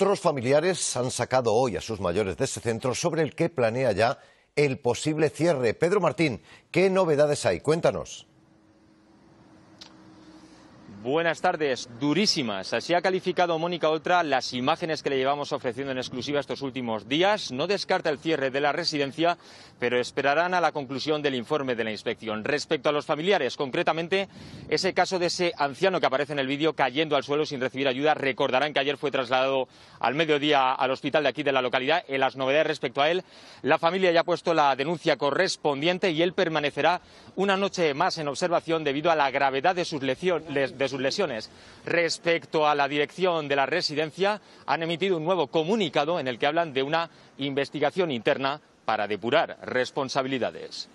Otros familiares han sacado hoy a sus mayores de ese centro sobre el que planea ya el posible cierre. Pedro Martín, ¿qué novedades hay? Cuéntanos. Buenas tardes, durísimas. Así ha calificado Mónica Oltra las imágenes que le llevamos ofreciendo en exclusiva estos últimos días. No descarta el cierre de la residencia, pero esperarán a la conclusión del informe de la inspección. Respecto a los familiares, concretamente ese caso de ese anciano que aparece en el vídeo cayendo al suelo sin recibir ayuda. Recordarán que ayer fue trasladado al mediodía al hospital de aquí de la localidad. En las novedades respecto a él, la familia ya ha puesto la denuncia correspondiente y él permanecerá una noche más en observación debido a la gravedad de sus lesiones sus lesiones. Respecto a la dirección de la residencia, han emitido un nuevo comunicado en el que hablan de una investigación interna para depurar responsabilidades.